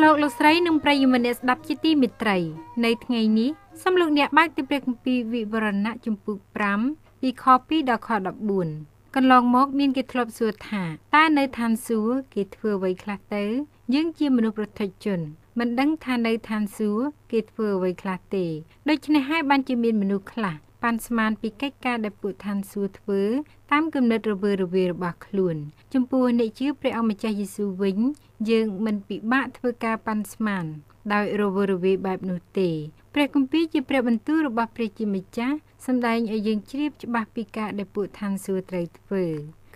លោកលោកស្រីនិងប្រិយមិត្តអ្នកស្ដាប់ជាទីមេត្រីនៅថ្ងៃនេះសូមលោកអ្នកបើកទិព្វគម្ពីរវិវរណៈជំពូក5ពីខ2ដល់ខ14កន្លងមក មានគេធ្លាប់សួរ ថាតើនៅឋានសួគ៌គេធ្វើអ្វីខ្លះទៅ យើងជាមនុស្សប្រតិជន មិនដឹងថានៅឋានសួគ៌គេធ្វើអ្វីខ្លះទេដូច្នេះហើយបានជាមានមនុស្សខ្លះប៉ាន់ស្មានពីកិច្ចការដែលពួកថានសួរធ្វើតាមគំនិតរវើរវាយរបស់ខ្លួន ចំពោះអ្នកជឿព្រះអង្គម្ចាស់យេស៊ូវវិញយើងមិនពិបាកធ្វើការប៉ាន់ស្មានដោយរវើរវាយបែបនោះទេព្រះគម្ពីរជាព្រះបន្ទូលរបស់ព្រះជាម្ចាស់សម្ដែងឲ្យយើងជ្រាបច្បាស់ពីការដែលពួកឋានសួគ៌ត្រូវធ្វើ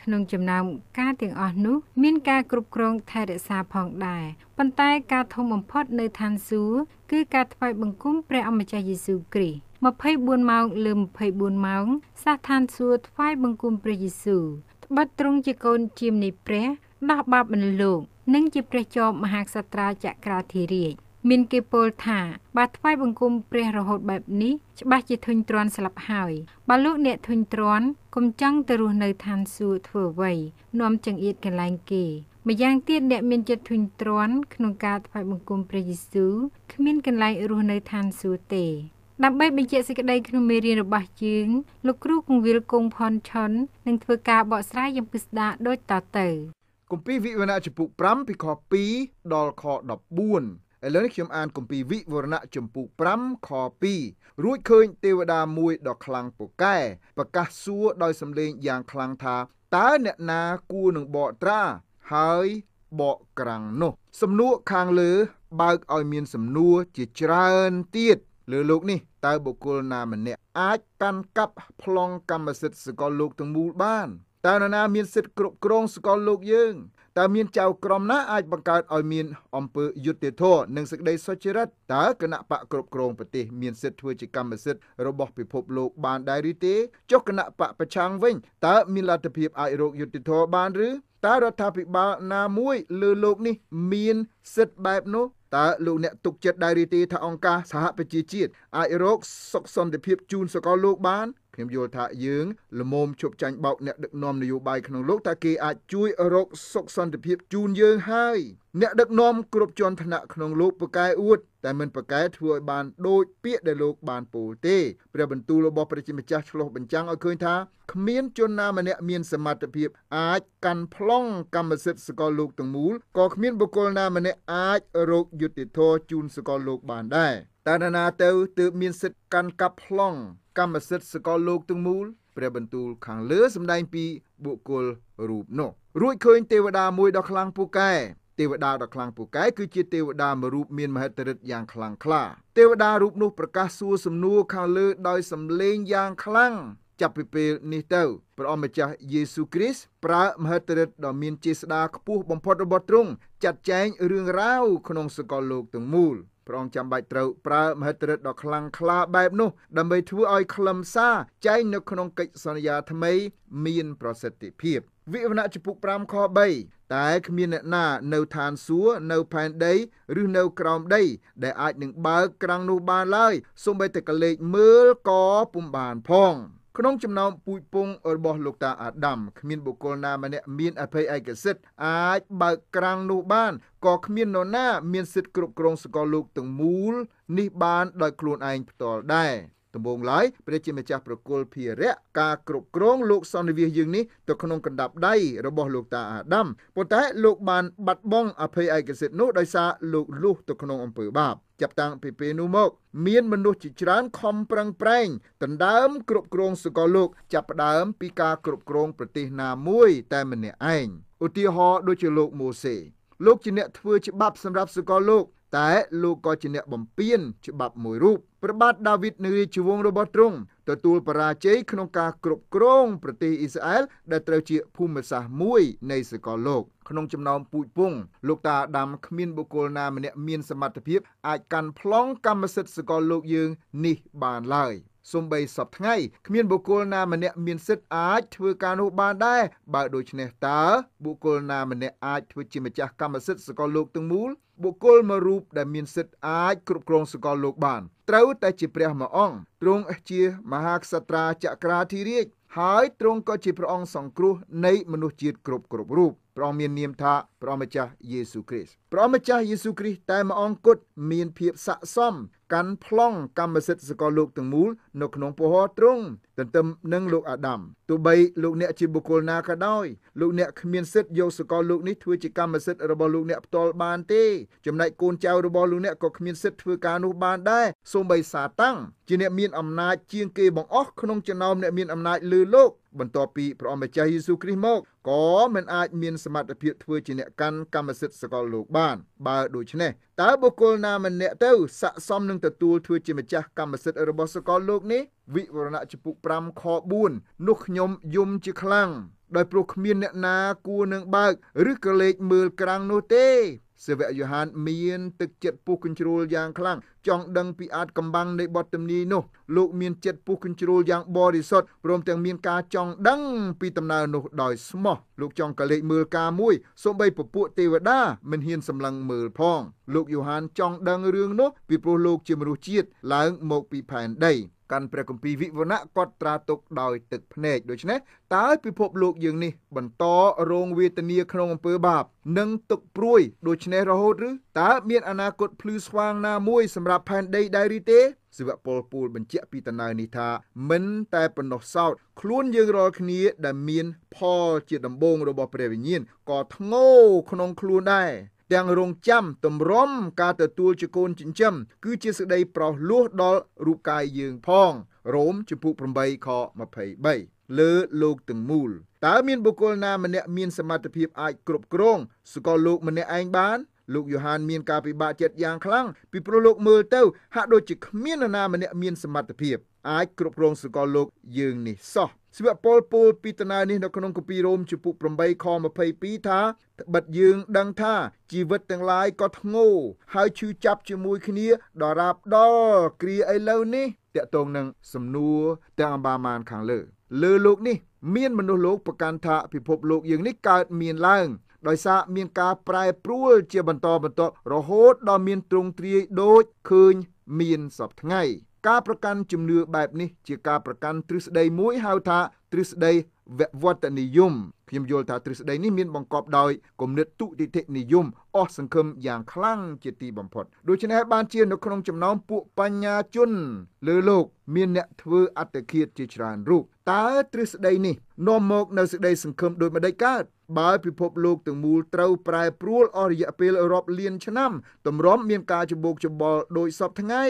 ក្នុងចំណោមការទាំងអស់នោះមានការគ្រប់គ្រងថែរក្សាផងដែរប៉ុន្តែការធំបំផុតនៅឋានសួគ៌គឺការថ្វាយបង្គំព្រះអម្ចាស់យេស៊ូវគ្រីស្ទ24ម៉ោងលើ24ម៉ោង សាសឋានសួគ៌ថ្វាយបង្គំព្រះយេស៊ូវត្បិតទ្រង់ជាកូនជាមនៃព្រះដោះបាបអន្លោកនិងជាព្រះចោមមហាក្សត្រាចក្រាធិរាជមានគេពោលថាបើថ្វាយបង្គំព្រះរហូតបែបនេះច្បាស់ជាធុញទ្រាន់ស្លាប់ហើយបើលោកអ្នកធុញទ្រាន់កុំចង់ទៅរស់នៅឋានសួគ៌ធ្វើអ្វី នាំចង្អៀតកន្លែងគេម្យ៉ាងទៀតអ្នកមានចិត្តធុញទ្រាន់ក្នុងការថ្វាយបង្គំព្រះយេស៊ូវគ្មានកន្លែងរស់នៅឋានសួគ៌ទេដើម្បីបញ្ជាក់សេចក្តីក្នុងមេរៀនរបស់យើងលោកគ្រូគង្វាលគង់ផុនឆុននឹងធ្វើការបកស្រាយយ៉ាងពិស្ដារដូចតទៅគម្ពីរវិវរណៈចំពុក5ពីខ2ដល់ខ14ឥឡូវនេះខ្ញុំអានគម្ពីរវិវរណៈចំពុ5ខ2រួចឃើញទេវតាមួយដ៏ខ្លាំងពូកែប្រកាសសួរដោយសំឡេងយ៉ាងខ្លាំងថាតើអ្នកណាគួរនឹងបកត្រាហើយបកក្រាំងនោះសំណួរខាងលើ បើកឲ្យមានសំណួរជាច្រើនទៀតលើលោកនេះតើបុគ្គលណាម្នាក់អាចកាន់កាប់ប្លង់កម្មសិទ្ធិសកលលោកទាំងមូលបានតើនរណាមានសិទ្ធិគ្រប់គ្រងសកលលោក យើងតើមានចៅក្រមណាអាចបង្កើតឲ្យមានអង្គើយុទ្ធធរនិងសេចក្តីសុចរិតតើគណៈបកគ្រប់គ្រងប្រទេស មានសិទ្ធិធ្វើជាកម្មសិទ្ធិរបស់ពិភពលោកបានដែរឬទេចុះគណៈបកប្រឆាំងវិញតើមានលទ្ធភាពអាចរកយុទ្ធធរបានឬតើរដ្ឋាភិបាលណាមួយលើលោកនេះ មានសិទ្ធិបែបនោះតើលោកអ្នកទុកចិត្តដែរឬទេថាអង្គការសហប្រជាជាតិអាចរកសុខសន្តិភាពជូនសកលលោកបានខ្ញុំយល់ថាយើងល្មមជប់ចាញ់បោកអ្នកដឹកនាំនយោបាយក្នុងលោកតែគេអាចជួយរកសុខសន្តិភាពជូនយើងហើយអ្នកដឹកនាំគ្រប់ជាន់ថ្នាក់ក្នុងលោកប្រកែអួតតែមិនប្រកែធ្វើឲ្យបានដូចពាក្យដែលលោកបានពោលទេព្រះបន្ទូលរបស់ព្រះជាម្ចាស់ឆ្លោះបញ្ចាំងឲ្យឃើញថាគ្មានជនណា ម្នាក់មានសមត្ថភាពអាចកាន់ប្លង់កម្មសិទ្ធិសកលលោកទាំងមូលក៏គ្មានបុគ្គលណាម្នាក់អាចរកយុត្តិធម៌ជូនសកលលោកបានដែរតើណាទៅទើបមានសិទ្ធិកាន់កាប់ប្លង់កម្មសិទ្ធិសកលលោកទាំងមូលព្រះបន្ទូលខាងលើសម្ដែងពីបុគ្គលរូបនោះរួចឃើញទេវតាមួយដ៏ខ្លាំងពូកែទេវតាដ៏ខ្លាំងពូកែគឺជាទេវតាមួយរូបមានមហិទ្ធិឫទ្ធិយ៉ាងខ្លាំងក្លាទេវតារូបនោះប្រកាសសួរសំណួរខាងលើដោយសំឡេងយ៉ាងខ្លាំងចាប់ពីពេលនេះទៅព្រះអង្គម្ចាស់យេស៊ូគ្រីស្ទប្រើមហិទ្ធិឫទ្ធិដ៏មានជាស្ដារខ្ពស់បំផុតរបស់ទ្រង់ចាត់ចែងរឿងរ៉ាវក្នុងសកលលោកទាំងមូលព្រះអង្គចាំបាច់ត្រូវប្រើមហិទ្ធិឫទ្ធិដ៏ខ្លាំងក្លាបែបនោះដើម្បីធ្វើឲ្យខ្លឹមសារចែងនៅក្នុងកិច្ចសន្យាថ្មីមានប្រសិទ្ធភាពវិវណៈចំពុក5ខ3តែគ្មានអ្នកណានៅឋានសួគ៌នៅផែនដីឬនៅក្រោមដី ដែលអាចនឹងបើកក្រាំងនោះបានឡើយសូម្បីតែកលេចមើលក៏ពុំបានផងក្នុងចំណោមពូជពងរបស់លោកតាអាដាមគ្មានបុគ្គលណាម្នាក់មានអភ័យឯកសិទ្ធអាចបើកក្រាំងនោះបានក៏គ្មាននរណាមានសិទ្ធិគ្រប់គ្រងសកលលោកទាំងមូលនេះបានដោយខ្លួនឯងផ្ទាល់ដែរដំបូងឡើយព្រះជាម្ចាស់ប្រគល់ភារៈការគ្រប់គ្រងលោកសន្និវាសយើងនេះទៅក្នុងកណ្ដាប់ដៃរបស់លោកតាអាដាមប៉ុន្តែលោកបានបាត់បង់អភ័យឯកសិទ្ធិនោះដោយសារលោកលុះទៅក្នុងអំពើបាប ចាប់តាំងពីពេលនោះមក មានមនុស្សជាច្រើនខំប្រឹងប្រែងដណ្ដើមគ្រប់គ្រងសកលលោក ចាប់ផ្ដើម ពីការគ្រប់គ្រងប្រទេសណាមួយ តែម្នាក់ឯងឧទាហរណ៍ដូចជាលោកម៉ូសេលោកជាអ្នកធ្វើច្បាប់សម្រាប់សកលលោកតែលោកក៏ជាអ្នកបំពេញច្បាប់មួយរូបព្រះបាទដាវីតនៅរាជវង្សរបស់ទ្រង់ទទួលបរាជ័យក្នុងការគ្រប់គ្រងប្រទេសអ៊ីស្រាអែលដែលត្រូវជាភូមិសាស្ត្រមួយនៃសកលលោកក្នុងចំណោមពូជពងលោកតាអាដាមគ្មានបុគ្គលណាម្នាក់មានសមត្ថភាពអាចកាន់ប្លង់កម្មសិទ្ធិសកលលោកយើងនេះបានឡើយសំបីសពថ្ងៃគ្មានបុគ្គលណាម្នាក់មានសិទ្ធអាចធ្វើការនោះបានដែរបើដូច្នេះតើបុគ្គលណាម្នាក់អាចធ្វើជាម្ចាស់កម្មសិទ្ធិសកលលោកទាំងមូលបុគ្គលមួយរូបដែលមានសិទ្ធិអាចគ្រប់គ្រងសកលលោកបានត្រូវតែជាព្រះមួយអង្គទ្រង់ជាមហាក្សត្រាចក្រាធិរាជហើយទ្រង់ក៏ជាព្រះអង្គសង្គ្រោះនៃមនុស្សជាតិគ្រប់គ្រប់រូបព្រះអង្គមាននាមថាព្រះម្ចាស់យេស៊ូគ្រីស្ទព្រះម្ចាស់យេស៊ូគ្រីស្ទតែម្អងគត់មានភាពស័កសមកាន់ប្លង់កម្មសិទ្ធិសកលលោកទាំងមូលនៅក្នុងពហុទ្រង់ទន្ទឹមនឹងលោកអាដាមទោះបីលោកអ្នកជាបុគ្គលណាក៏ដោយលោកអ្នកគ្មានសិទ្ធិយកសកលលោកនេះធ្វើជាកម្មសិទ្ធិរបស់លោកអ្នកផ្ទាល់បានទេចំណែកកូនចៅរបស់លោកអ្នកក៏គ្មានសិទ្ធិធ្វើការនោះបានដែរសូម្បីសាតាំងជាអ្នកមានអំណាចជាងគេបង្អស់ក្នុងចំណោមអ្នកមានអំណាចលើលោកបន្ទាប់ពីព្រះអម្ចាស់យេស៊ូវគ្រីស្ទមកក៏មិនអាចមានសមត្ថភាពធ្វើជាអ្នកកាន់កម្មសិទ្ធិសកលលោកបានបើដូច្នេះតើបុគ្គលណាម្នាក់ទៅស័ក្តិសមនឹងទទួលធ្វើជាម្ចាស់កម្មសិទ្ធិរបស់សកលលោកនេះវិវរណៈជំពូក5ខ4នោះខ្ញុំយំជាខ្លាំងដោយព្រោះគ្មានអ្នកណាគួរនឹងបើកឬក៏លេចមើលក្រាំងនោះទេសាវកយ៉ូហានមានទឹកចិត្តពុះកញ្ជ្រោលយ៉ាងខ្លាំងចង់ដឹងពីអាចកំបាំងនៃបទទំនាយនោះលោកមានចិត្តពុះគញ្ជ្រោលយ៉ាងបរិសុទ្ធព្រមទាំងមានការចង់ដឹងពីដំណើរនោះដោយស្មោះលោកចង់កលេចមើលការមួយសូម្បីពពួកទេវតា មិនហ៊ានសម្លឹងមើលផងលោកយូហានចង់ដឹងរឿងនោះពីព្រោះលោកជាមនុស្សជាតិឡើងមកពីផែនដី កាន់ព្រះគម្ពីរវិវណៈគាត់ត្រាទុកដោយទឹកភ្នែកដូច្នេះតើពិភពលោកយើងនេះបន្តរងវេទនាក្នុងអំពើបាប និងទុកព្រួយដូច្នេះរហូតឬតើមានអនាគតភ្លឺស្វាងណាមួយសម្រាប់រាប់ផែនដីដែរឬទេសិវពលពូលបញ្ជាក់ពីដំណើរនេះថា មិនតែប៉ុណ្ណោះសោតខ្លួនយើងរាល់គ្នាដែលមានផលជាដំបងរបស់ព្រះវិញ្ញាណក៏ធ្ងោក្នុងខ្លួនដែរទាំងរងចាំទម្រាំការទទួលជាកូនចិញ្ចឹមគឺជាសេចក្តីប្រោសលោះដល់រូបកាយយើងផងរ៉ូមចំពុ8ខ23លើលោកទាំងមូលតើមានបុគ្គលណាម្នាក់មានសមត្ថភាពអាចគ្រប់គ្រងសកលលោកម្នាក់ឯងបានលោកយូហានមានការពិបាកចិត្តយ៉ាងខ្លាំងពីព្រោះលោកមើលទៅហាក់ដូចជាគ្មាននរណាម្នាក់មានសមត្ថភាព អាចគ្រប់គ្រងសកលលោក យើងនេះសោះស្វៈពលពូលពីតណានេះនៅក្នុងគម្ពីររ៉ូមជំពូក8ខ22ថាត្បិតយើងដឹងថាជីវិតទាំងឡាយក៏ធ្ងោហើយឈឺចាប់ជាមួយគ្នា ដរាបដល់គ្រាឥឡូវនេះតកតងនឹងសំណួរទាំងអបាមានខាងលើលើលោកនេះមានមនុស្សលោកប្រកាន់ថាពិភពលោកយើងនេះកើតមានឡើងដោយសារមានការប្រែប្រួល ជាបន្តបន្ទាប់រហូត ដល់មានទ្រង់ទ្រាយដូចឃើញមានសពថ្ងៃ ការប្រកាន់ជំនឿបែប នេះជាការប្រកាន់ទ្រឹស្ដីមួយហៅថាទ្រឹស្ដីវវត្តនិយមខ្ញុំយល់ថាទ្រឹស្ដីនេះមានបង្កប់ដោយគំនិតទុតិធិនិយមអស់សង្ឃឹមយ៉ាងខ្លាំងជាទីបំផុតដូច្នេះបានជានៅក្នុងចំណោមពួកបញ្ញាជនលើលោក មានអ្នកធ្វើអត្តឃាតជាច្រើនរូបតើទ្រឹស្ដីនេះនាំមកនៅសេចក្តីសង្ឃឹមដូចម្តេចកើតបើពិភពលោកទាំងមូលត្រូវប្រែប្រួលអស់រយៈពេលរាប់លានឆ្នាំទម្រាំមានការច្បូកច្បល់ដោយសពថ្ងៃ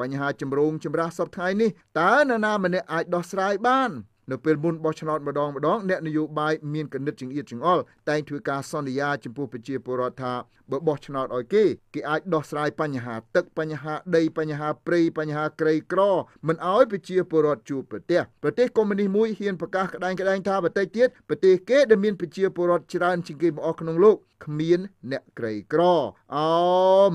បញ្ហាចម្រូងចម្រាសសពថ្ងៃនេះតើនរណាម្នាក់អាចដោះស្រាយបាននៅពេលមុនបោះឆ្នោតម្ដងម្ដងអ្នកនយោបាយមានគណិតចង្អៀតចង្អល់តែងធ្វើការសន្យាចំពោះប្រជាពលរដ្ឋថាបើបោះឆ្នោតឲ្យគេគេអាចដោះស្រាយបញ្ហាទឹកបញ្ហាដីបញ្ហាព្រៃបញ្ហាក្រីក្រមិនឲ្យប្រជាពលរដ្ឋជួបប្រទះប្រទេសកុម្មុយនីសមួយហ៊ានប្រកាសក្តែងក្តែងថាបន្តិចទៀតប្រទេសគេដែលមានប្រជាពលរដ្ឋច្រើនជាងគេមកអស់ក្នុងលោកគ្មានអ្នកក្រីក្រអោ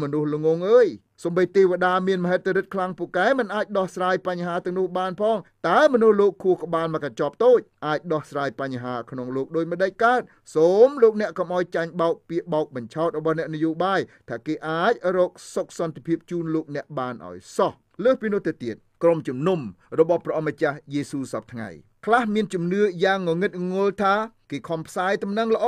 មនុស្សល្ងងអើយសម្បីទេវតាមានមហិទ្ធិឫទ្ធិខ្លាំងពូកែមិនអាចដោះស្រាយបញ្ហាទាំងនោះបានផងតើមនុស្សលោកខួរក្បាលមកកញ្ចប់តូចអាចដោះស្រាយបញ្ហាក្នុងលោកដោយមិនដេចកើតសូមលោកអ្នកកុំឲ្យចាញ់បោកពាក្យបោកបញ្ឆោតរបស់អ្នកនយោបាយថាគេអាចរកសុខសន្តិភាពជូនលោកអ្នកបានឲ្យសោះលើសពីនោះទៅទៀតក្រុមជំនុំរបស់ព្រះអម្ចាស់យេស៊ូវសពថ្ងៃខ្លះមានជំនឿយ៉ាងងងឹតងល់ថាគេខំផ្សាយដំណឹងល្អ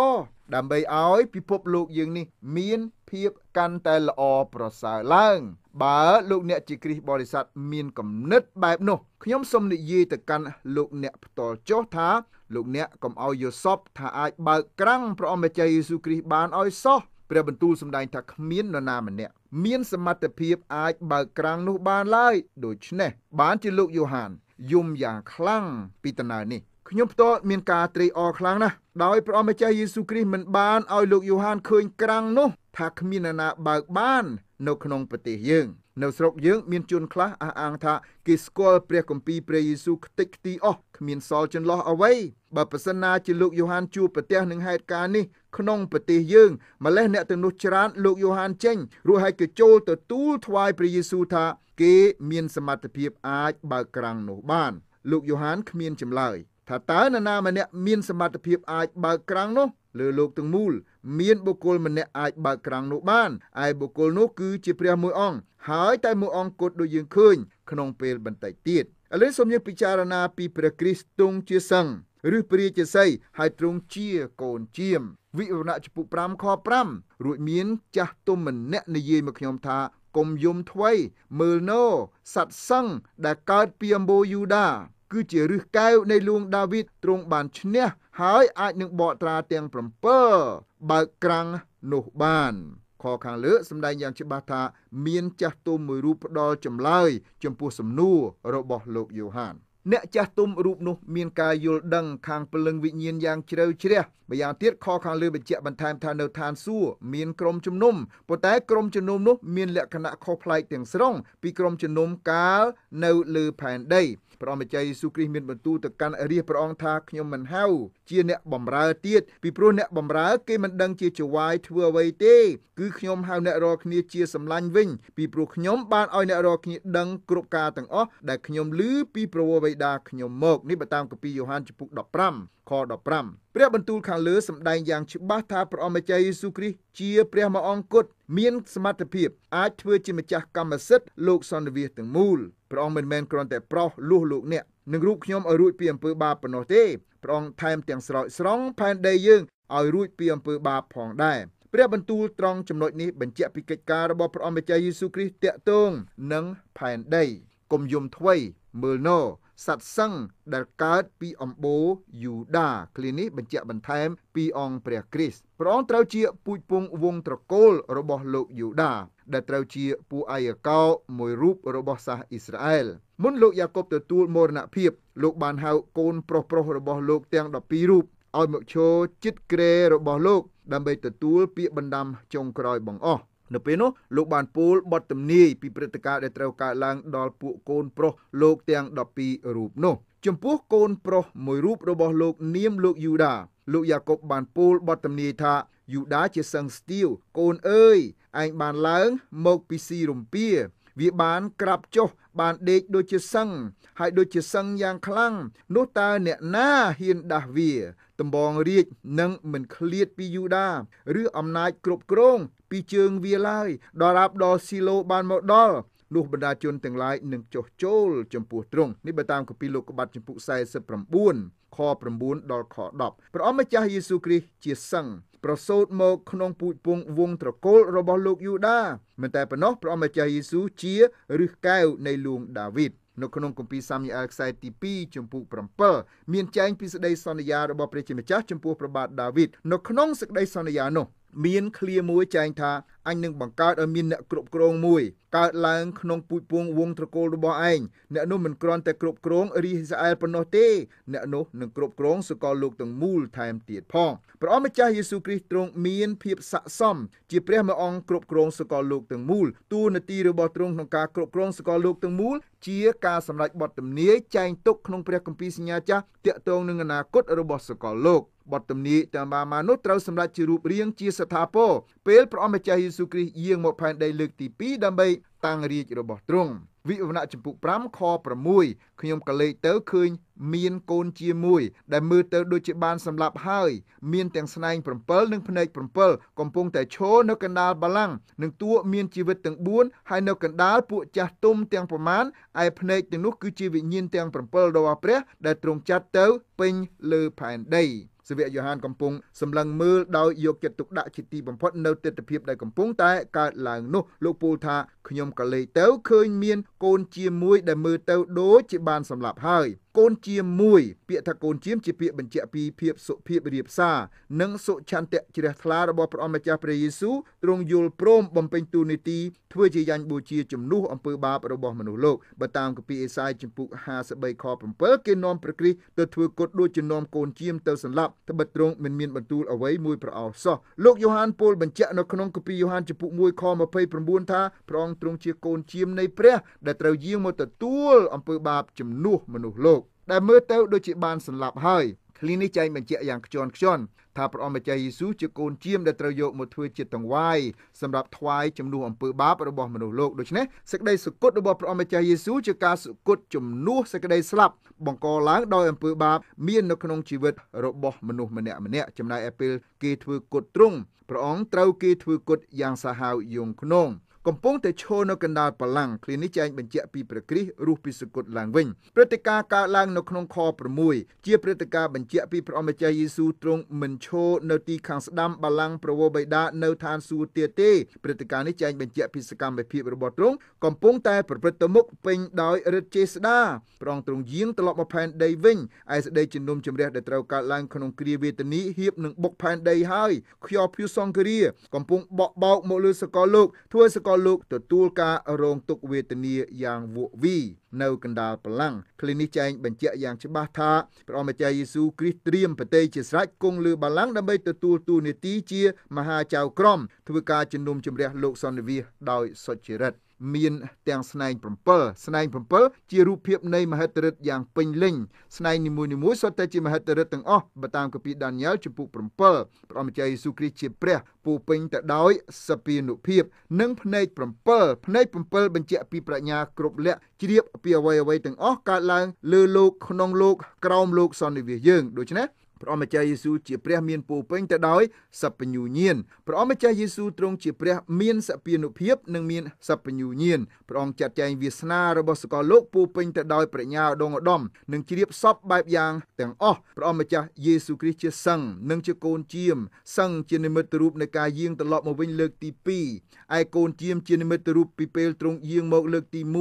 ដើម្បីឲ្យពិភពលោកយើងនេះមានភាពកាន់តែល្អប្រសើរឡើង បើលោកអ្នកជាគ្រីស្ទបរិស័ទមានគំនិតបែបនោះខ្ញុំសូមនិយាយទៅកាន់លោកអ្នកផ្ទាល់ចុះថាលោកអ្នកកុំឲ្យយល់សពថាអាចបើកក្រាំងព្រះអម្ចាស់យេស៊ូវគ្រីស្ទបានឲ្យសោះព្រះបន្ទូលសម្ដែងថាគ្មាននរណាម្នាក់មានសមត្ថភាពអាចបើកក្រាំងនោះបានឡើយដូច្នេះបានជាលោកយូហានយំយ៉ាងខ្លាំងពីដំណើរនេះខ្ញុំផ្ទាល់មានការត្រេកអរខ្លាំងណាស់ដោយព្រះម្ចាស់យេស៊ូគ្រីស្ទមិនបានឲ្យលោកយូហានឃើញក្រាំងនោះថាគ្មានអ្នកណាបើកបាននៅក្នុងប្រទេសយើងនៅស្រុកយើងមានជនខ្លះអះអាងថាគេស្គាល់ព្រះគម្ពីរព្រះយេស៊ូវខ្ទេចខ្ទីអស់គ្មានសល់ចន្លោះអ្វីបើប្រសិនណាជាលោកយូហានជួបប្រទះនឹងហេតុការណ៍នេះក្នុងប្រទេសយើង ម្លេះអ្នកទាំងនោះច្រានលោកយូហានចេញរួចហើយគេចូលទៅទូលថ្វាយព្រះយេស៊ូវថាគេមានសមត្ថភាពអាចបើកក្រាំងនោះបានលោកយូហានគ្មានចម្លើយថាតើនរណាម្នាក់មានសមត្ថភាពអាចបើកក្រាំងនោះលើលោកទាំងមូលមានបុគ្គលម្នាក់អាចបើកក្រាំងនោះបានឯបុគ្គលនោះគឺជាព្រះមួយអង្គហើយតែមួយអង្គគត់ដូចយើងឃើញក្នុងពេលបន្តិចទៀតឥឡូវសូមយើងពិចារណាពីព្រះគ្រីស្ទទ្រង់ជាសង្ឃឬព្រះជាសីហើយទ្រង់ជាកូនជាមវិវរណៈចំពុ5ខ5រួចមានចាស់ទុំម្នាក់និយាយមកខ្ញុំថាកុំយំថ្វីមើលណូសັດសង្ឃដែលកើតពីអំបូយូដាគឺជាឫសកែវនៃលួងដាវីតទ្រង់បានឈ្នះហើយអាចនឹងបកត្រាទាំង7បើកក្រាំងនោះបាន ខខាងលើសម្ដែងយ៉ាងច្បាស់ថា មានចាស់ទុំមួយរូបផ្ដល់ចម្លើយ ចំពោះសំណួររបស់លោកយូហាន អ្នកចាស់ទុំរូបនោះមានការយល់ដឹងខាងព្រលឹងវិញ្ញាណយ៉ាងជ្រៅជ្រះម្យ៉ាងទៀតខខាងលើបញ្ជាក់បន្ថែមថានៅឋានសួគ៌មានក្រុមជំនុំប៉ុន្តែក្រុមជំនុំនោះមានលក្ខណៈខុសប្លែកទាំងស្រុងពីក្រុមជំនុំកាលនៅលើផែនដីព្រះអម្ចាស់យេស៊ូវគ្រីស្ទមានបន្ទូលទៅកាន់រាជព្រះអង្គថាខ្ញុំមិនហៅជាអ្នកបំរើទៀតពីព្រោះអ្នកបំរើគេមិនដឹងជាចវាយធ្វើអ្វីទេគឺខ្ញុំហៅអ្នករាល់គ្នាជាសម្លាញ់វិញពីព្រោះខ្ញុំបានឲ្យអ្នករាល់គ្នាដឹងគ្រប់ការទាំងអស់ដែលខ្ញុំឮពីប្រវោវេដាខ្ញុំមកនេះបើតាមកពីយ៉ូហានជំពូក15ខ15ព្រះបន្ទូលខាងលើសម្ដែងយ៉ាងច្បាស់ថាព្រះអម្ចាស់យេស៊ូគ្រីស្ទជាព្រះមអង្គតមានសមត្ថភាពអាចធ្វើជាម្ចាស់កម្មសិទ្ធិលោកសន្តិវិសទាំងមូលព្រះអង្គមិនមែនគ្រាន់តែប្រោសលួសលោកអ្នកនឹងរូបខ្ញុំឲ្យរួចពីអំពើបាបប៉ុណ្ណោះទេព្រះអង្គថែមទាំងស្រោចស្រង់ផែនដីយើងឲ្យរួចពីអំពើបាបផងដែរព្រះបន្ទូលត្រង់ចំណុចនេះបញ្ជាក់ពីកិច្ចការរបស់ព្រះអង្គម្ចាស់យេស៊ូវគ្រីស្ទតាក់ទងនឹងផែនដីកុំយំថ្វីមើលណោសត្វសឹងដែលកើតពីអំបូរយូដាគ្លីនេះបញ្ជាក់បន្ថែមពីអង្គព្រះគ្រីស្ទព្រះអង្គត្រូវជាពូជពងវងត្រកូលរបស់លោកយូដាដែលត្រូវជា ពួកអាយកោមួយរូបរបស់សាសអ៊ីស្រាអែលមុនលោកយ៉ាកុបទទួលមរណភាព លោកបានហៅកូនប្រុសប្រុសរបស់លោកទាំង12រូបឲ្យមកឈរជិតគ្រែរបស់លោក ដើម្បីទទួលពាក្យបណ្ដាំចុងក្រោយបងអស់នៅពេលនោះលោកបានពោលបទទំនាយពីព្រឹត្តិការណ៍ដែលត្រូវកើតឡើងដល់ពួកកូនប្រុសលោកទាំង12រូបនោះចំពោះកូនប្រុសមួយរូបរបស់លោក នាមលោកយូដាលោកយ៉ាកុបបានពោលបទទំនាយថាយូដាជាសឹងស្ទាវកូនអើយឯងបានឡើងមកពីស៊ីរំពា វាបានក្រាបចុះបានដេកដូចជាសឹងហើយដូចជាសឹងយ៉ាងខ្លាំងនោះតើអ្នកណាហ៊ានដាស់វាតំបងរាជនឹងមិនឃ្លាតពីយូដាឬអំណាចគ្រប់គ្រងពីជើងវាឡើយដរាបដល់ស៊ីឡូបានមកដល់នោះបណ្ដាជនទាំងឡាយនឹងចុះចូលចំពោះទ្រង់នេះបើតាមគម្ពីរលោកក្បាត់ចំពុក49ខ9ដល់ខ10ព្រះអង្គម្ចាស់យេស៊ូវគ្រីស្ទជាសង្ឃប្រសូតមកក្នុងពូជពងវងត្រកូលរបស់លោកយូដាមិនតែប៉ុណ្ណោះព្រះអង្គម្ចាស់យេស៊ូវជាឫសកែវនៃលួងដាវីតនៅក្នុងគម្ពីរសាមញអែលខ្សែទី2ចំពុក7មានចែងពីសេចក្តីសន្យារបស់ព្រះជាម្ចាស់ចំពោះព្រះបាទដាវីតនៅក្នុងសេចក្តីសន្យានោះមានឃ្លាមួយចែងថាអញនឹងបង្កើតឲ្យមានអ្នកគ្រប់គ្រងមួយកើតឡើងក្នុងពូជពងវងត្រកូលរបស់ឯងអ្នកនោះមិនគ្រាន់តែគ្រប់គ្រងរាជអ៊ីស្រាអែលប៉ុណ្ណោះទេអ្នកនោះនឹងគ្រប់គ្រងសកលលោកទាំងមូល ថែមទៀតផងព្រះអម្ចាស់យេស៊ូវគ្រីស្ទទ្រង់មានភាពស័ក្តិសមជាព្រះមួយអង្គគ្រប់គ្រងសកលលោកទាំងមូលតួនាទីរបស់ទ្រង់ក្នុងការគ្រប់គ្រងសកលលោកទាំងមូល ជាការសម្ដែងបទទំនាយចែងទុកក្នុងព្រះគម្ពីរសញ្ញាចាស់តាក់ទងនឹងអនាគតរបស់សកលលោកបទទំនាយទាំងបាម៉ានោះត្រូវសម្រេចជារូបរាងជាស្ថាពរពេលព្រះអម្ចាស់យេស៊ូគ្រីស្ទយាងមកផែនដីលើកទី2ដើម្បីតាំងរាជរបស់ទ្រង់វិវរណៈចម្ពុ5ខ6ខ្ញុំក៏លេខទៅឃើញមានកូនជាមួយ ដែលមើលទៅដូចជាបានសម្លាប់ហើយមានទាំងស្នែង7និងភ្នែក7កំពុងតែឈរនៅកណ្ដាលបល្ល័ង្កនិងតួមានជីវិតទាំង4ហើយនៅកណ្ដាលពួកចាស់ទុំទាំងប្រមាណឯភ្នែកទាំងនោះគឺជាវិញ្ញាណទាំង7របស់ព្រះ ដែលទ្រង់ចាត់ទៅពេញលើផែនដីសាវកយ៉ូហានកំពុងសម្លឹងមើលដោយយកចិត្តទុកដាក់ជាទីបំផុតនៅទិដ្ឋភាព ដែលកំពុងតែកើតឡើងនោះលោកពូលថាខ្ញុំក៏លេខទៅឃើញ មាន កូនជាមួយដែលមើលទៅដូចជាបានសម្លាប់ហើយ កូនជាមួយពាក្យថាកូនជាមជាពាក្យបញ្ជាក់ពីភាពសុភាពរាបសារនិងសុឆន្ទៈជ្រះថ្លារបស់ព្រះអង្គម្ចាស់ព្រះយេស៊ូវទ្រង់យល់ព្រម បំពេញទូនីតិធ្វើជាយ៉ាញ់បូជាជំនួសអំពើបាបរបស់មនុស្សលោកបើតាមគម្ពីរអេសាយជំពូក53ខ7គេនាំព្រះគ្រីស្ទទៅធ្វើគុតដូចជានាំកូនជាមទៅសម្លាប់ត្បិតទ្រង់មិនមានបន្ទូលអ្វីមួយប្រអោសោះលោកយ៉ូហានពោលបញ្ជាក់នៅក្នុងគម្ពីរយ៉ូហានជំពូក1ខ29ថាព្រះអង្គទ្រង់ជាកូនជាមនៃព្រះ ដែលត្រូវយាងមកទទួលអំពើបាបជំនួសមនុស្សលោកដែលមើលទៅដូចជាបានសម្លាប់ហើយឃ្លានេះចែងបញ្ជាក់យ៉ាងខ្ជាន់ខ្ជាន់ថាព្រះអម្ចាស់យេស៊ូវជាកូនជាមដែលត្រូវយកមកធ្វើជាតង្វាយសម្រាប់ថ្វាយជំនួសអំពើបាបរបស់មនុស្សលោកដូច្នេះសេចក្តីសុគតរបស់ព្រះអម្ចាស់យេស៊ូវជាការសុគតជំនួសសេចក្តីស្លាប់បង្កឡើងដោយអំពើបាបមាននៅក្នុងជីវិតរបស់មនុស្សម្នាក់ម្នាក់ចំណែកឯពេលគេធ្វើគុតទ្រង់ព្រះអង្គត្រូវគេធ្វើគុតយ៉ាងសាហាវយងក្នុងកំពុងតែឈរនៅកណ្ដាលបលាំងឃ្លានេះចែងបញ្ជាក់ពីព្រះគ្រីស្ទរស់ពីសគត់ឡើងវិញព្រឹត្តិការណ៍កើតឡើងនៅក្នុងខ6ជាព្រឹត្តិការណ៍បញ្ជាក់ពីព្រះអម្ចាស់យេស៊ូវទ្រង់មិនឈរនៅទីខាងស្ដាំបលាំងប្រវោបិតានៅឋានសួគ៌ទៀតទេព្រឹត្តិការណ៍នេះចែងបញ្ជាក់ពីសកម្មភាពរបស់ទ្រង់កំពុងតែប្រព្រឹត្តទៅមុខពេញដោយឫទ្ធិចេស្តាព្រះអង្គទ្រង់យាងត្រឡប់មកផែនដីវិញឯសេចក្តីជំនុំជម្រះដែលត្រូវកើតឡើងក្នុងគ្រាវេទនីហៀបនឹងបុកផែនដីហើយខ្យល់ព្យុះសង្គ្រាកំពុងបក់បោកមកលើសកលលោកធ្វើសកលលោកទទួលការរងទុក្ខវេទនាយ៉ាងវក់វី នៅ កណ្ដាលបលាំងគ្លីនេះចែងបញ្ជាក់យ៉ាងច្បាស់ថាព្រះអម្ចាស់យេស៊ូវគ្រីស្ទត្រៀមប្រតិជាស្រេចគង់លើបលាំងដើម្បីទទួលទូនាទីជា មហាចៅក្រមធ្វើការជំនុំជម្រះលោកសន្និវាសដោយសុចរិតមានទាំងស្នែង7ស្នែង7ជារូបភាពនៃមហិទ្ធិឫទ្ធិយ៉ាងពេញលេញស្នែងនីមួយៗសុទ្ធតែជាមហិទ្ធិឫទ្ធិទាំងអស់បើតាមកាពីដានីយ៉ែលជំពូក7ព្រះអង្គម្ចាស់យេស៊ូវគ្រីស្ទជាព្រះពោពេញទៅដោយសពានុភាព និងភ្នែក7ភ្នែក7បញ្ជាក់ពីប្រាជ្ញាគ្រប់លក្ខជ្រាបពីអ្វីៗទាំងអស់កើតឡើងលើលោកក្នុងលោកក្រោមលោកសន្និវេសយើងដូច្នេះព្រះម្ចាស់យេស៊ូវជាព្រះមានពូពេញទៅដោយសព្វញ្ញូញាណព្រះម្ចាស់យេស៊ូវទ្រង់ជាព្រះមានសពានុភាពនិងមានសព្វញ្ញូញាណព្រះអង្គចាត់ចែងវាសនារបស់សកលលោកពូពេញទៅដោយប្រាជ្ញាឧត្តមឧត្តមនិងជ្រាបសពបែបយ៉ាងទាំងអស់ព្រះម្ចាស់យេស៊ូវគ្រីស្ទជាសង្ឃនិងជាកូនជាមសង្ឃជានិមិត្តរូបនៃការយាងត្រឡប់មកវិញលើកទី2ឯកូនជាមជានិមិត្តរូបពីពេលទ្រង់យាងមកលើកទី1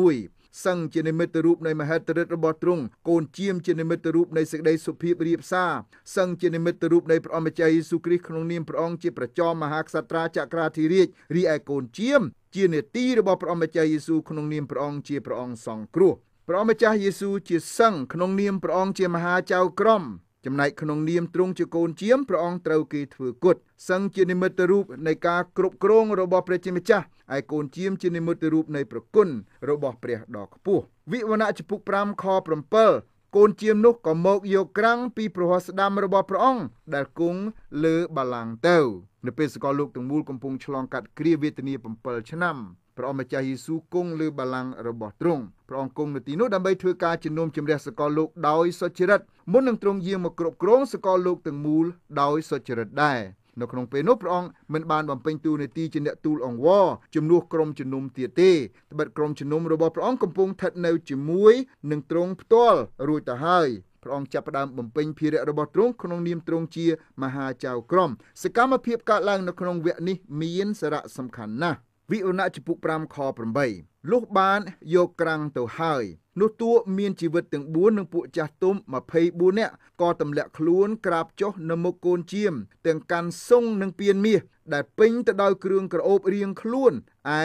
សឹងជានិមិត្តរូបនៃមហិទ្ធិឫទ្ធិរបស់ទ្រង់កូនជាមជានិមិត្តរូបនៃសេចក្តីសុភាពរាបសារសឹងជានិមិត្តរូបនៃព្រះអម្ចាស់យេស៊ូវគ្រីស្ទក្នុងនាមព្រះអង្គជាប្រចោមមហាក្សត្រាចក្រាធិរាជរីឯកូនជាមជានេតិរបស់ព្រះអម្ចាស់យេស៊ូវក្នុងនាមព្រះអង្គជាព្រះអង្គសង្គ្រោះព្រះអម្ចាស់យេស៊ូវជាសង្ឃក្នុងនាមព្រះអង្គជាមហាចៅក្រមចំណែកក្នុងនាមទ្រង់ជាកូនជាមព្រះអង្គត្រូវគេធ្វើគុតសឹងជានិមិត្តរូបនៃការគ្រប់គ្រង របស់ព្រះជាម្ចាស់ឯកូនជាមជានិមិត្តរូប នៃប្រគុណរបស់ព្រះដ៏ខ្ពស់វិវណៈចំពុក5ខ7កូនជាមនោះក៏មកយកក្រាំងពីព្រះហស្ដាំរបស់ព្រះអង្គដែលគង់លើបល្ល័ង្កទៅ នៅពេលសកលលោកទាំងមូលកំពុងឆ្លងកាត់គ្រាវេទនា7ឆ្នាំព្រះអង្គម្ចាស់យេស៊ូវគង់លើបល្ល័ង្ករបស់ទ្រង់ព្រះអង្គគង់នៅទីនោះដើម្បីធ្វើការជំនុំជម្រះសកលលោកដោយសុចរិតមុននឹងទ្រង់យាងមកគ្រប់គ្រងសកលលោកទាំងមូលដោយសុចរិតដែរនៅក្នុងពេលនោះព្រះអង្គមិនបានបំពេញតួនាទីជាអ្នកទូលអង្វរជំនួសក្រុមជំនុំទៀតទេត្បិតក្រុមជំនុំរបស់ព្រះអង្គកំពុងស្ថិតនៅជាមួយនឹងទ្រង់ផ្ទាល់រួចទៅហើយព្រះអង្គចាប់ផ្ដើមបំពេញភារៈរបស់ទ្រង់ក្នុងនាមទ្រង់ជាមហាចៅក្រមសកម្មភាពកើតឡើងនៅក្នុងវគ្គនេះមានសារៈសំខាន់ណាស់វិរណៈចំពុក5ខ8លុះបានយកក្រាំងទៅហើយនោះតួមានជីវិតទាំង4និងពួកចាស់ទុំ24នាក់ក៏ទម្លាក់ខ្លួនក្រាបចុះនៅមុខកូនជៀមទាំងកាន់សុងនិងពៀនមាសដែលពេញទៅដោយគ្រឿងក្រអូបរៀងខ្លួន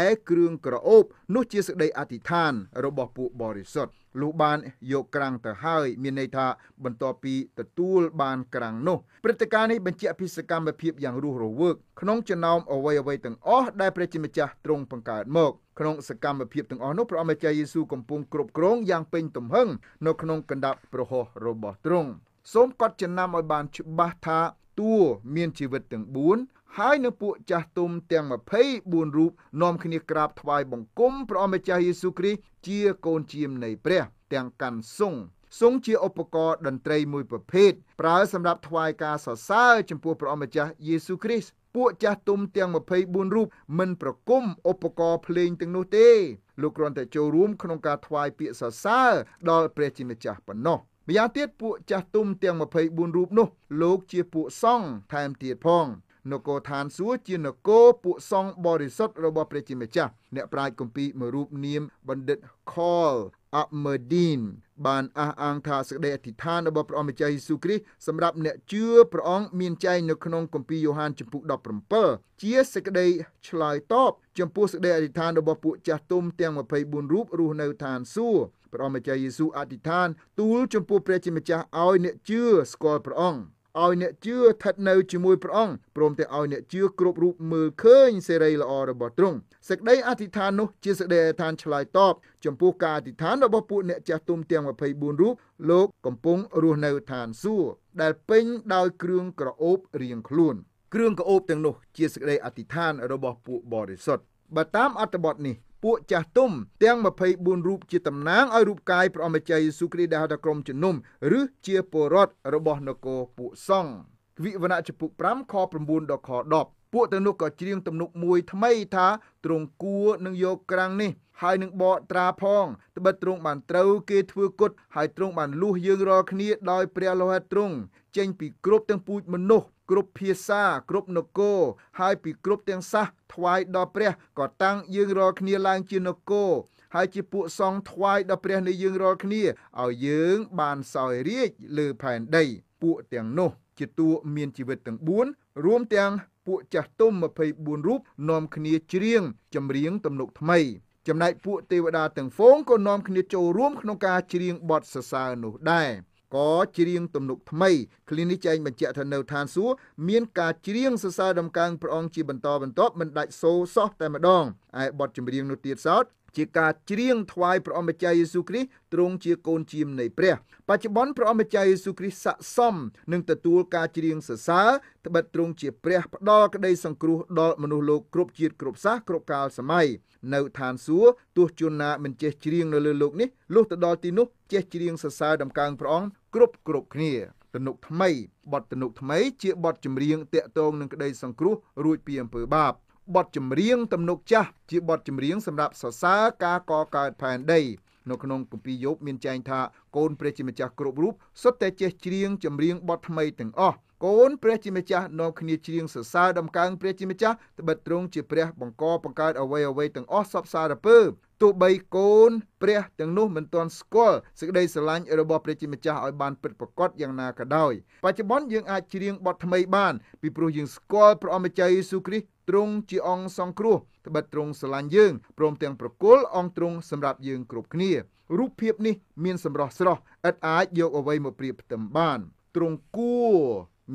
ឯគ្រឿងក្រអូបនោះជាសេចក្តីអធិដ្ឋានរបស់ពួកបរិសុទ្ធលុះបានយកក្រាំងទៅហើយ មានន័យថាបន្ទាប់ពីទទួលបានក្រាំងនោះព្រឹត្តិការណ៍នេះបញ្ជាក់ពីសកម្មភាពយ៉ាងរស់រវើកក្នុងចំណោមអ្វីអ្វីទាំងអស់ដែលព្រះជាម្ចាស់ទ្រង់បង្កើតមកក្នុងសកម្មភាពទាំងអស់នោះព្រះអម្ចាស់យេស៊ូវកំពុងគ្រប់គ្រងយ៉ាងពេញទំហឹងនៅក្នុងកណ្ដាប់ប្រហោះរបស់ទ្រង់សូមកត់ចំណាំឲ្យបានច្បាស់ថាតួមានជីវិតទាំងហើយនៅពួកចាស់ទុំទាំង24រូបនាំគ្នាក្រាបថ្វាយបង្គំព្រះអម្ចាស់យេស៊ូគ្រីស្ទជាកូនជាមនៃព្រះទាំងកាន់សុង សុងជាឧបករណ៍តន្ត្រីមួយប្រភេទប្រើសម្រាប់ថ្វាយការសរសើរចំពោះព្រះអម្ចាស់យេស៊ូគ្រីស្ទពួកចាស់ទុំទាំង24រូបមិនប្រគំឧបករណ៍ភ្លេងទាំងនោះទេលោកគ្រាន់តែចូលរួមក្នុងការថ្វាយពាក្យសរសើរដល់ព្រះជាម្ចាស់ប៉ុណ្ណោះម្យ៉ាងទៀតពួកចាស់ទុំទាំង24រូបនោះលោកជាពួកសង្ឃថែមទៀតផងនគរឋានសួគ៌ជានគរពួកសង្ឃបរិសុទ្ធរបស់ព្រះជាម្ចាស់អ្នកប្រាជ្ញគម្ពីរមួយរូបនាមបណ្ឌិត Call អាប់មឺឌីនបានអះអាងថាសេចក្តីអធិដ្ឋានរបស់ព្រះអង្គម្ចាស់យេស៊ូវគ្រីស្ទសម្រាប់អ្នកជឿព្រះអង្គមានចែងនៅក្នុងគម្ពីរយ៉ូហានចំពុក17ជាសេចក្តីឆ្លើយតបចំពោះសេចក្តីអធិដ្ឋានរបស់ពួកចាស់ទុំទាំង24រូបរស់នៅឋានសួគ៌ព្រះអង្គម្ចាស់យេស៊ូវអធិដ្ឋានទូលចំពោះព្រះជាម្ចាស់ឲ្យអ្នកជឿស្គាល់ព្រះអង្គឲ្យអ្នកជឿស្ថិតនៅជាមួយព្រះអង្គព្រមទាំងឲ្យអ្នកជឿគ្រប់រូបមើលឃើញសេរីល្អរបស់ទ្រង់សេចក្តីអធិដ្ឋាននោះជាសេចក្តីអធិដ្ឋានឆ្លើយតបចំពោះការអធិដ្ឋានរបស់ពួកអ្នកចាស់ទុំទាំង24រូបលោកកំពុងរស់នៅឋានសួគ៌ដែលពេញដោយគ្រឿងក្រអូបរៀងខ្លួនគ្រឿងក្រអូបទាំងនោះ ជាសេចក្តីអធិដ្ឋានរបស់ពួកបរិសុទ្ធបើតាមអត្ថបទនេះពួកចាស់ទុំទាំង24រូបជាតំណាងឲ្យរូបកាយព្រះអម្ចាស់យេស៊ូគ្រីស្ទដែលហៅថាក្រុមជំនុំឬជាពលរដ្ឋរបស់នគរពួកសង្ឃវិវរៈចំពុក5ខ9ដល់ខ10ពួកទាំងនោះក៏ច្រៀងទំនុកមួយថ្មីថាទ្រង់គួរនឹងយកក្រាំងនេះហើយនឹងបកត្រាផងត្បិតទ្រង់បានត្រូវ គេធ្វើគុតហើយទ្រង់បានលួសយើងរាល់គ្នាដោយព្រះលោហិតទ្រង់ចេញពីគ្រប់ទាំងពូជមនុស្សគ្រប់ភាសាគ្រប់នគរហើយពីគ្រប់ទាំងសាសថ្វាយដល់ព្រះ ក៏តាំងយើងរាល់គ្នាឡើង ជានគរហើយជាពួកសង្ឃថ្វាយដល់ព្រះនៃយើងរាល់គ្នាឲ្យយើង បានសោយរាជលើផែនដី ពួកទាំងនោះ ជាតួមានជីវិតទាំង4រួមទាំងពួកចាស់ទុំ24រូបនាំគ្នាច្រៀងចម្រៀងទំនុក ថ្មី ចំណែកពួកទេវតាទាំងហ្វូងក៏នាំគ្នាចូលរួមក្នុងការច្រៀងបទសរសើរនោះដែរក៏ច្រៀងទំនុកថ្មីឃ្លានេះចែងបញ្ជាក់ថានៅឋានសួគ៌មានការច្រៀងសរសើរដំកើងព្រះអង្គជាបន្តបន្ទាប់មិនដាច់សូរសោះតែម្ដងឯបទចម្រៀងនោះទៀតសោតជាការច្រៀងថ្វាយព្រះអម្ចាស់យេស៊ូគ្រីស្ទទ្រង់ជាកូនជាមនៃព្រះបច្ចុប្បន្នព្រះអម្ចាស់យេស៊ូគ្រីស្ទស័ក្តិសមនឹងទទួលការច្រៀងសរសើរត្បិតទ្រង់ជាព្រះផ្ដល់ក្តីសង្គ្រោះដល់មនុស្សលោកគ្រប់ជាតិគ្រប់សាសគ្រប់កាលសម័យនៅឋានសួគ៌ទោះជនណាមិនចេះច្រៀងនៅលើលោកនេះលុះទៅដល់ទីនោះចេះច្រៀងសរសើរដំកើងព្រះអង្គគ្រប់គ្រប់គ្នាតនុកថ្មីបទតនុកថ្មីជាបទចម្រៀងតាក់ទងនឹងក្តីសង្គ្រោះរួចពីអំពើបាបបទចម្រៀងទំនុកចាស់ជាបទចម្រៀងសម្រាប់សរសើរការកកើតផែនដីនៅក្នុងគម្ពីរយោបមានចែងថាកូនព្រះជាម្ចាស់គ្រប់រូបសុទ្ធតែចេះច្រៀងចម្រៀងបទថ្មីទាំងអស់កូនព្រះជាម្ចាស់នាំគ្នាច្រៀងសរសើរដំកើងព្រះជាម្ចាស់ត្បិតទ្រង់ជាព្រះបង្កបង្កើតអ្វីអ្វីទាំងអស់សពសារពើទោះបីកូនព្រះទាំងនោះមិនទាន់ស្គាល់សេចក្តីស្រឡាញ់របស់ព្រះជាម្ចាស់ឲ្យបានពិតប្រាកដយ៉ាងណាក៏ដោយបច្ចុប្បន្នយើងអាចច្រៀងបទថ្មីបាន ពីព្រោះយើងស្គាល់ព្រះអម្ចាស់យេស៊ូវគ្រីស្ទទ្រង់ជាអង្គសង្គ្រោះត្បិតទ្រង់ស្រឡាញ់យើងព្រមទាំងប្រគល់អង្គទ្រង់សម្រាប់យើងគ្រប់គ្នារូបភាពនេះមានសម្រស់ស្រស់ឥតអាចយកអ្វីមកប្រៀបផ្ទឹមបានទ្រង់គួរ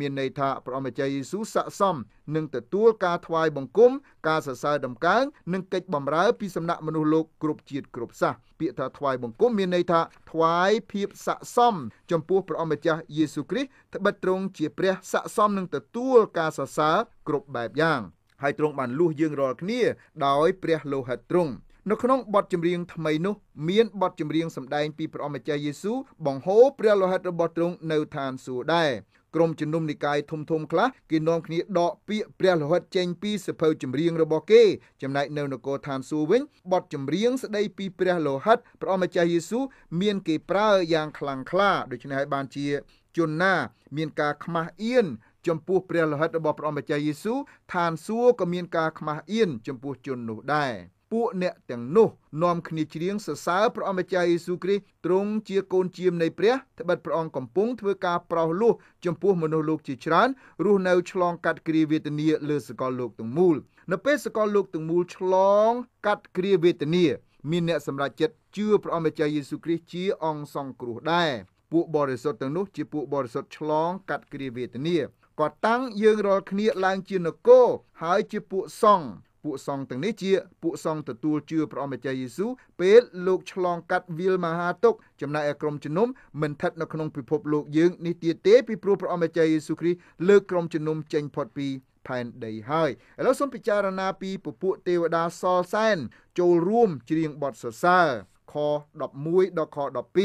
មានន័យថាព្រះអម្ចាស់យេស៊ូវស័ក្តិសមនឹងទទួលការថ្វាយបង្គំការសរសើរដំកើងនិងកិច្ចបម្រើពីសំណាក់មនុស្សលោកគ្រប់ជាតិគ្រប់សាសពាក្យថាថ្វាយបង្គំមានន័យថាថ្វាយភាពស័ក្តិសមចំពោះព្រះអម្ចាស់យេស៊ូវគ្រីស្ទត្បិតទ្រង់ជាព្រះស័ក្តិសមនឹងទទួលការសរសើរគ្រប់បែបយ៉ាងហើយទ្រង់បានលួសយើងរាល់គ្នា ដោយព្រះលោហិតទ្រង់នៅក្នុងបទចម្រៀងថ្មីនោះ មានបទចម្រៀងសម្ដែងពីព្រះអម្ចាស់យេស៊ូបង្ហូរព្រះលោហិតរបស់ទ្រង់នៅឋានសួគ៌ដែរក្រុមជំនុំនិកាយធំធំខ្លះគេនាំគ្នាដកពាក្យព្រះលោហិតចេញ ពីសភៅចម្រៀងរបស់គេចំណែកនៅនគរឋានសួគ៌វិញបទចម្រៀងស្ដីពីព្រះលោហិតព្រះអម្ចាស់យេស៊ូមានគេប្រើយ៉ាងខ្លាំងក្លា ដូច្នេះហើយបានជា ជនណា មានការខ្មាស់អៀនចំពោះព្រះលិហិតរបស់ព្រះអង្គម្ចាស់យេស៊ូវឋានសួគ៌ក៏មានការខ្មាស់អៀនចំពោះជននោះដែរពួកអ្នកទាំងនោះនាំគ្នាច្រៀងសរសើរព្រះអង្គម្ចាស់យេស៊ូវគ្រីស្ទទ្រង់ជាកូនជាមនៃព្រះត្បិតព្រះអង្គកំពុងធ្វើការប្រោសលោះចំពោះមនុស្សលោកជាច្រើន រស់នៅឆ្លងកាត់គ្រាវេទនាលើសកលលោកទាំងមូលនៅពេលសកលលោកទាំងមូលឆ្លងកាត់គ្រាវេទនាមានអ្នកសម្រេចចិត្តជឿព្រះអង្គម្ចាស់យេស៊ូវគ្រីស្ទជាអង្គសង្គ្រោះដែរពួកបរិសុទ្ធទាំងនោះជាពួកបរិសុទ្ធឆ្លងកាត់គ្រាវេទនាក៏តាំងយើងរាល់គ្នាឡើងជានគរហើយជាពួកសង្ឃពួកសង្ឃទាំងនេះជា ពួកសង្ឃទទួលជឿព្រះអម្ចាស់យេស៊ូវពេលលោកឆ្លងកាត់វាលមហាទុក្ខចំណែកឯក្រុមជំនុំមិនស្ថិតនៅក្នុងពិភពលោកយើងនេះទៀតទេពីព្រោះព្រះអម្ចាស់យេស៊ូវគ្រីស្ទលើកក្រុមជំនុំចេញផុតពីផែនដីហើយឥឡូវសូមពិចារណាពីពពួកទេវតាសលសែនចូលរួមច្រៀងបទសរសើរខ11ដល់ខ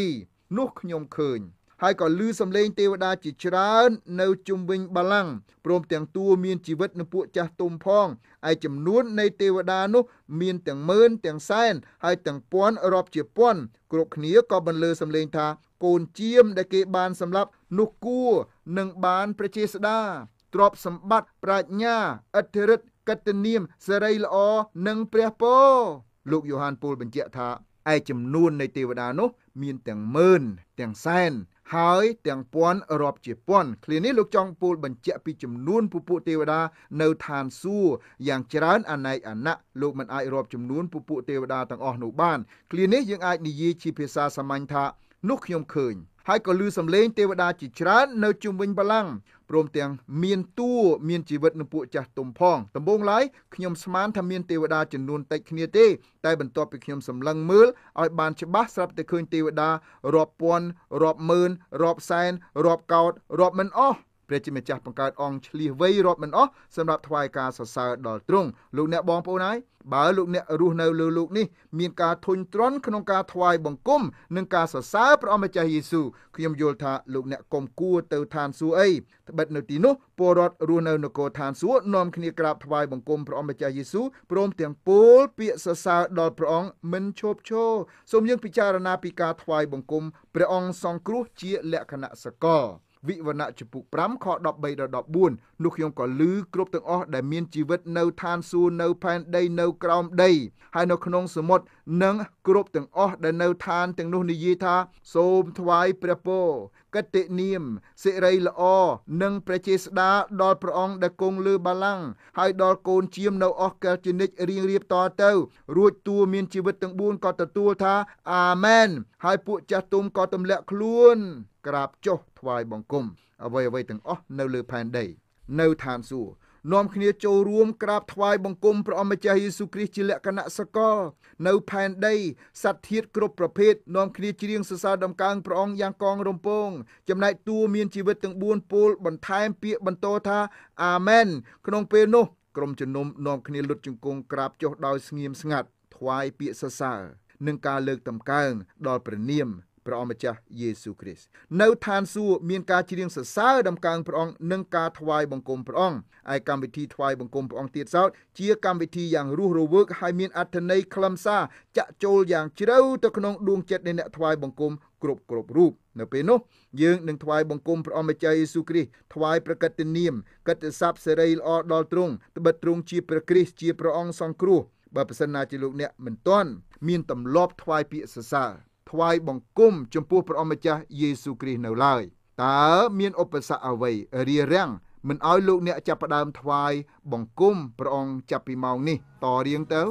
12នោះខ្ញុំឃើញហើយក៏លឺសំឡេងទេវតាជាច្រើននៅជុំវិញបល្ល័ង្កព្រមទាំងតួមានជីវិតនិងពួកចាស់ទុំផងឯចំនួននៃទេវតានោះមានទាំងម៉ឺនទាំងសែនហើយទាំងពាន់រាប់ជាពាន់គ្រប់គ្នាក៏បន្លឺសំឡេងថាកូនជាមដែលគេបានសម្លាប់នោះគួរនឹងបានប្រជាស្ដាទ្រព្យសម្បត្តិប្រាជ្ញាអធិរិទ្ធកតនាមសេរីល្អនិងព្រះពរលោកយ៉ូហានពូលបញ្ជាក់ថាឯចំនួននៃទេវតានោះមានទាំងម៉ឺនទាំងសែនហើយទាំងពាន់រាប់ជាពាន់ឃ្លានេះលោកចង់ពូលបញ្ជាក់ពីចំនួនពពួកទេវតា នៅឋានសួគ៌យ៉ាងច្រើនអនេកអណៈលោកមិនអាចរាប់ចំនួនពពួកទេវតាទាំងអស់នោះបានឃ្លានេះយើងអាចនិយាយជាភាសាសាមញ្ញថានោះខ្ញុំឃើញហើយក៏លឺសំឡេងទេវតាជាច្រើននៅជុំវិញបល្ល័ង្កព្រមទាំង មានតួមានជីវិតនឹងពួកចាស់ទុំផងដំបូងឡើយខ្ញុំស្មានថាមានទេវតាចំនួនតិចគ្នាទេ តែបន្ទាប់ពីខ្ញុំសម្លឹងមើលឲ្យបានច្បាស់ស្រាប់តែឃើញទេវតារាប់ពាន់រាប់ម៉ឺនរាប់សែនរាប់កោតរាប់មិនអស់ព្រះជាម្ចាស់បង្កើតអង្គឆ្លៀសវៃរាប់មិនអស់សម្រាប់ថ្វាយការសរសើរដល់ទ្រង់លោកអ្នកបងប្អូនហើយបើលោកអ្នករស់នៅលើលោកនេះមានការធុញទ្រាន់ក្នុងការថ្វាយបង្គំនិងការសរសើរព្រះអម្ចាស់យេស៊ូវខ្ញុំយល់ថាលោកអ្នកកុំគួរទៅឋានសួគ៌អីត្បិតនៅទីនោះពលរដ្ឋរស់នៅនគរឋានសួគ៌នាំគ្នាក្រាបថ្វាយបង្គំព្រះអម្ចាស់យេស៊ូវព្រមទាំងពោលពាក្យសរសើរដល់ព្រះអង្គមិនឈប់ឈរសូមយើងពិចារណាពីការថ្វាយបង្គំព្រះអង្គសង្គ្រោះជាលក្ខណៈសកលវិវណៈចំពុក5ខ13ដល់14នោះខ្ញុំក៏ឮគ្រប់ទាំងអស់ដែលមានជីវិតនៅឋានសួគ៌នៅផែនដីនៅក្រោមដី ហើយនៅក្នុងសមុទ្រនិង គ្រប់ទាំងអស់ដែលនៅឋានទាំងនោះនិយាយថា សូមថ្វាយព្រះពរកតិនាមសិរីល្អនិងព្រះចេស្តាដល់ព្រះអង្គដែលគង់លើបល្ល័ង្កហើយដល់កូនជាមនៅអស់កលជនិតរៀងរៀបតទៅ រួចតួមានជីវិតទាំង4ក៏ទទួលថាអាមែនហើយពួកចាស់ទុំក៏ទម្លាក់ខ្លួនក្រាបចុះថ្វាយបង្គំអ្វីអ្វីទាំងអស់នៅលើផែនដីនៅឋានសួគ៌នាំគ្នាចូលរួមក្រាបថ្វាយបង្គំព្រះអម្ចាស់យេស៊ូវគ្រីស្ទជាលក្ខណៈសកលនៅផែនដីសត្វធាតុគ្រប់ប្រភេទនាំគ្នាច្រៀងសរសើរដំកើងព្រះអង្គយ៉ាងកងរំពង ចំណែកតួមានជីវិតទាំង4ពោលបន្ថែមពាក្យបន្តថាអាមែនក្នុងពេលនោះក្រុមជំនុំនាំគ្នាលុតជង្គង់ក្រាបចុះដោយស្ងៀមស្ងាត់ថ្វាយពាក្យសរសើរនិងការលើកតម្កើងដល់ព្រះនាមព្រះអង្គម្ចាស់យេស៊ូគ្រីស្ទនៅឋានសួគ៌មានការច្រៀងសរសើរដំកើងព្រះអង្គនិងការថ្វាយបង្គំព្រះអង្គឯកម្មវិធីថ្វាយបង្គំព្រះអង្គទៀតសោតជាកម្មវិធីយ៉ាងរស់រវើកហើយមានអត្ថន័យខ្លឹមសារចាក់ចូលយ៉ាងជ្រៅទៅក្នុងដួងចិត្តនៃអ្នកថ្វាយបង្គំគ្រប់គ្រប់រូបនៅពេលនោះយើងនឹងថ្វាយបង្គំព្រះអម្ចាស់យេស៊ូគ្រីស្ទថ្វាយប្រកតនាមកតស័ព្ទសេរីល្អដល់ទ្រង់ត្បិតទ្រង់ជាព្រះគ្រីស្ទជាព្រះអង្គសង្គ្រោះបើប្រសិនណាជាលោកអ្នកមិនទាន់មានទម្លាប់ថ្វាយពាក្យសរសើរថ្វាយបង្គំ ចំពោះព្រះអម្ចាស់យេស៊ូគ្រីស្ទនៅឡើយតើមានឧបសគ្គអ្វីរារាំងមិនឲ្យលោកអ្នកចាប់ផ្ដើមថ្វាយបង្គំព្រះអង្គចាប់ពីម៉ោងនេះតរៀងទៅ